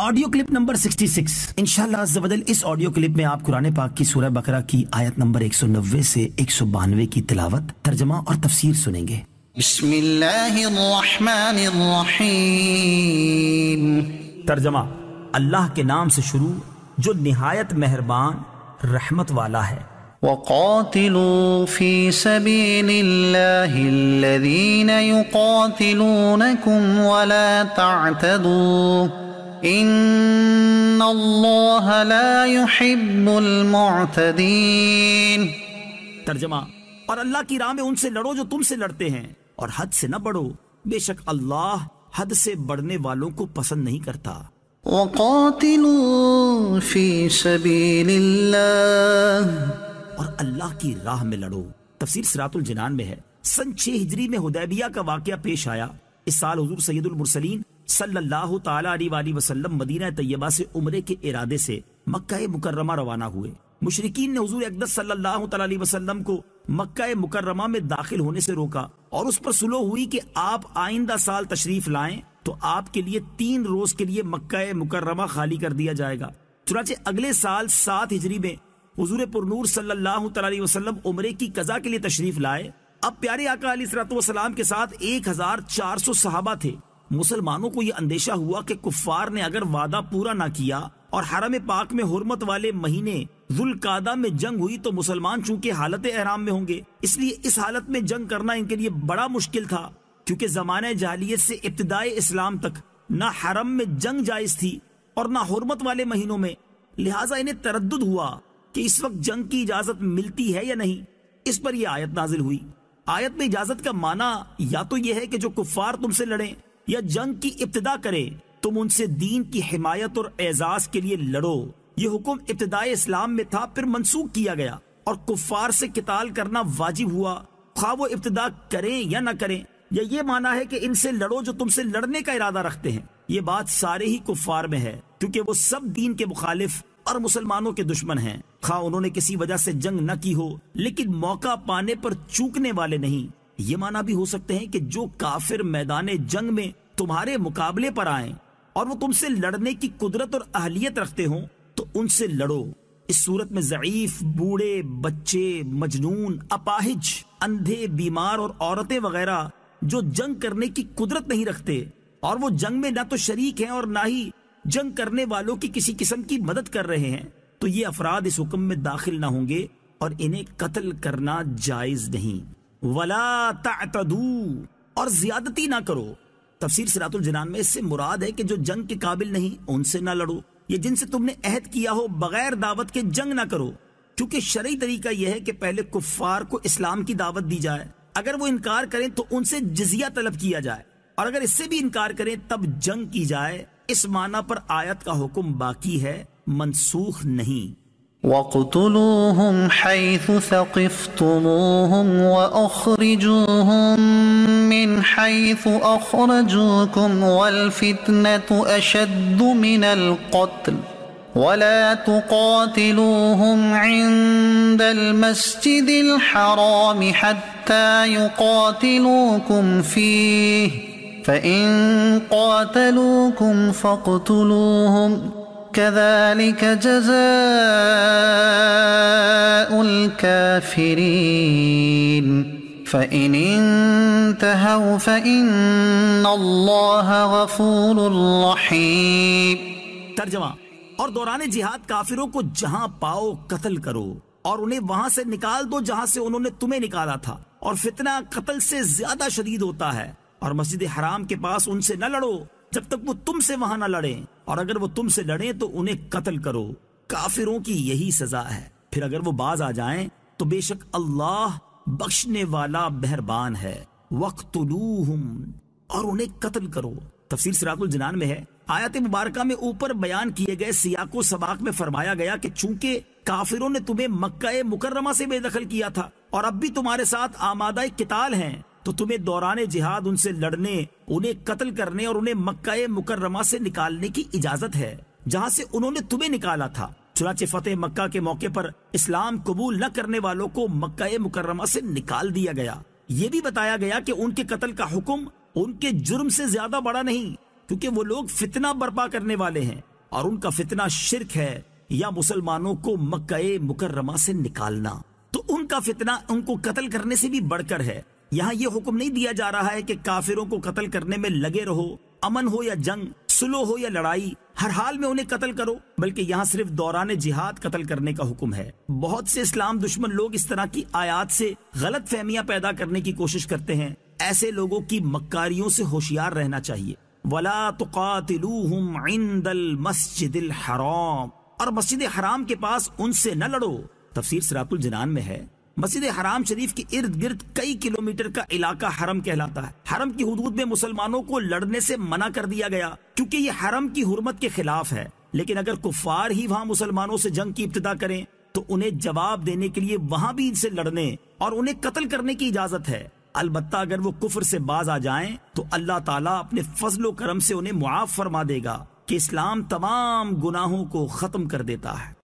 audio clip number 66 इंशाल्लाह जबदल इस audio clip में आप कुरान पाक की सूरह बकरा की आयत नंबर 190 से एक सौ बानवे की तिलावत तर्जमा और तफसीर सुनेंगे तर्जमा अल्लाह के नाम से शुरू जो नहायत मेहरबान रहमत वाला है وقاتلوا في سبيل الله الذين يقاتلونكم ولا تعتدوا إن الله ला युहिब्बुल मुअतदीन तर्जमा और अल्लाह की राह में उनसे लड़ो जो तुमसे लड़ते हैं और हद से न बढ़ो बेशक अल्लाह हद से बढ़ने वालों को पसंद नहीं करता وقاتلوا في سبيل الله और अल्लाह की राह में लड़ो तफसीर सिरातुल जिनान में है सन 6 हिजरी में हुदैबिया का वाकया पेश आया इस साल हुजूर सैयदुल मुरसलीन सल्लल्लाहु ताला अलैहि वसल्लम मदीना तैयबा से उम्र के इरादे से मक्का मुकर्रमा रवाना हुए मुशरकिन ने हजूर अकदस सल्लल्लाहु अलैहि वसल्लम को मक्का मुकर्रमा में दाखिल होने से रोका और उस पर सुलह हुई कि आप आइंदा साल तशरीफ लाए तो आपके लिए तीन रोज के लिए मक्का मुकर्रमा खाली कर दिया जाएगा चुनाचे अगले साल सात हिजरी में हजूर पुरनूर सल्लल्लाहु अलैहि वसल्लम उम्र की कजा के लिए तशरीफ लाए अब प्यारे आका सलाम के साथ एक हजार चार सौ सहाबा थे मुसलमानों को यह अंदेशा हुआ कि कुफार ने अगर वादा पूरा ना किया और हरम पाक में हरमत वाले महीने जुलकादा में जंग हुई तो मुसलमान चूंकि हालत एहराम में होंगे इसलिए इस हालत में जंग करना इनके लिए बड़ा मुश्किल था क्योंकि जमान जालियत से इब्तदाई इस्लाम तक न हरम में जंग जायज थी और न हरमत वाले महीनों में लिहाजा इन्हें तरद हुआ कि इस वक्त जंग की इजाजत मिलती है या नहीं इस पर यह आयत नाजिल हुई आयत में इजाजत का माना या तो यह है कि जो कुफार तुमसे लड़े या जंग की इब्तदा करे तुम उनसे दीन की हिमायत और एजाज के लिए लड़ो ये हुक्म इब्तदाई इस्लाम में था फिर मनसूख किया गया और कुफार से किताल करना वाजिब हुआ खा वो इब्तदा करें या ना करें या ये माना है कि इनसे लड़ो जो तुमसे लड़ने का इरादा रखते हैं ये बात सारे ही कुफार में है क्योंकि वो सब दीन के मुखालिफ और मुसलमानों के दुश्मन हैं खा उन्होंने किसी वजह से जंग न की हो लेकिन मौका पाने पर चूकने वाले नहीं ये माना भी हो सकते हैं कि जो काफिर मैदान जंग में तुम्हारे मुकाबले पर आए और वो तुमसे लड़ने की कुदरत और अहलियत रखते हो तो उनसे लड़ो इस सूरत में जयीफ बूढ़े बच्चे मजनून अपाहिज अंधे बीमार और औरतें वगैरह जो जंग करने की कुदरत नहीं रखते और वो जंग में ना तो शरीक हैं और ना ही जंग करने वालों की किसी किस्म की मदद कर रहे हैं तो ये अफराद इस हुक्म में दाखिल ना होंगे और इन्हें कत्ल करना जायज नहीं वला और ज्यादती ना करो तफसीर सिरातुल जनान में इससे मुराद है कि जो जंग के काबिल नहीं उनसे ना लड़ो ये जिनसे तुमने अहद किया हो बगैर दावत के जंग ना करो क्योंकि शरी तरीका यह है कि पहले कुफार को इस्लाम की दावत दी जाए अगर वो इनकार करें तो उनसे जजिया तलब किया जाए और अगर इससे भी इनकार करें तब जंग की जाए इस माना पर आयत का हुक्म बाकी है मनसूख नहीं وَقْتُلُوهُمْ حَيْثُ ثَقِفْتُمُوهُمْ وَأَخْرِجُوهُمْ من حيث أخرجوكم والفتنة أشد من القتل ولا تقاتلوهم عند المسجد الحرام حتى يقاتلوكم فيه فإن قاتلوكم فاقتلوهم كذلك جزاء الكافرين فإن انتهوا فإن الله غفور رحيم तर्जमा और दौरान जिहाद काफिरों को जहां पाओ कत्ल करो और उन्हें वहां से निकाल दो जहां से उन्होंने तुम्हें निकाला था और फितना कत्ल से ज्यादा शदीद होता है और मस्जिद हराम के पास उनसे न लड़ो जब तक वो तुमसे वहां न लड़े और अगर वो तुमसे लड़े तो उन्हें कत्ल करो काफिरों की यही सजा है फिर अगर वो बाज आ जाएं तो बेशक अल्लाह बख्शने वाला मेहरबान है वक्तलूहम और उन्हें कत्ल करो तफसीर सिराकुल जनान में है आयत मुबारका में ऊपर बयान किए गए सियाको सबाक में फरमाया गया कि चूंकि काफिरों ने तुम्हें मक्का मुकर्रमा से बेदखल किया था और अब भी तुम्हारे साथ आमादा किताल है तो तुम्हें दौरान जिहाद उनसे लड़ने उन्हें कत्ल करने और उन्हें मक्का मुकर्रमा से निकालने की इजाजत है जहाँ से उन्होंने तुम्हें निकाला था चुनाचे फतेह मक्का के मौके पर इस्लाम कबूल न करने वालों को मक्का मुकर्रमा से निकाल दिया गया ये भी बताया गया कि उनके कत्ल का हुक्म उनके जुर्म से ज्यादा बड़ा नहीं क्योंकि वो लोग फितना बर्पा करने वाले हैं और उनका फितना शिरक है या मुसलमानों को मक्का मुकर्रमा से निकालना तो उनका फितना उनको कत्ल करने से भी बढ़कर है यहाँ ये हुक्म नहीं दिया जा रहा है कि काफिरों को कत्ल करने में लगे रहो अमन हो या जंग सुलो हो या लड़ाई हर हाल में उन्हें कत्ल करो बल्कि यहाँ सिर्फ दौरान जिहाद कत्ल करने का हुक्म है बहुत से इस्लाम दुश्मन लोग इस तरह की आयात से गलत फहमिया पैदा करने की कोशिश करते हैं ऐसे लोगों की मक्कारियों से होशियार रहना चाहिए वला तो मस्जिद और मस्जिद हराम के पास उनसे न लड़ो तफसर सरातुल जनान में है मस्जिद हराम शरीफ के इर्द गिर्द कई किलोमीटर का इलाका हरम कहलाता है हरम की हदूद में मुसलमानों को लड़ने से मना कर दिया गया क्योंकि ये हरम की हुरमत के खिलाफ है लेकिन अगर कुफार ही वहाँ मुसलमानों से जंग की इब्तदा करें तो उन्हें जवाब देने के लिए वहाँ भी इनसे लड़ने और उन्हें कत्ल करने की इजाजत है अलबत् अगर वो कुफर से बाज आ जाए तो अल्लाह तला अपने फजलो करम से उन्हें मुआफ फरमा देगा कि इस्लाम तमाम गुनाहों को खत्म कर देता है